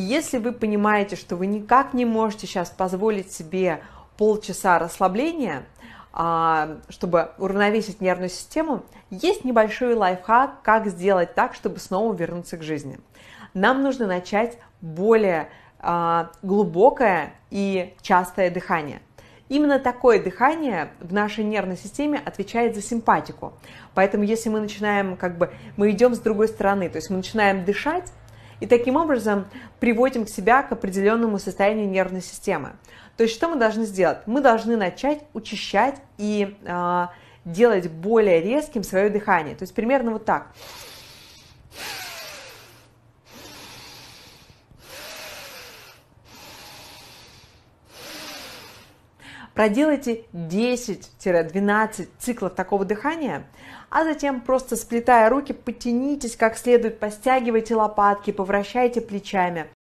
Если вы понимаете, что вы никак не можете сейчас позволить себе полчаса расслабления, а, чтобы уравновесить нервную систему, есть небольшой лайфхак, как сделать так, чтобы снова вернуться к жизни. Нам нужно начать более а, глубокое и частое дыхание. Именно такое дыхание в нашей нервной системе отвечает за симпатику. Поэтому если мы начинаем, как бы, мы идем с другой стороны, то есть мы начинаем дышать, и таким образом приводим к себя к определенному состоянию нервной системы. То есть что мы должны сделать? Мы должны начать учащать и э, делать более резким свое дыхание. То есть примерно вот так. Проделайте 10-12 циклов такого дыхания, а затем просто сплетая руки, потянитесь как следует, постягивайте лопатки, повращайте плечами.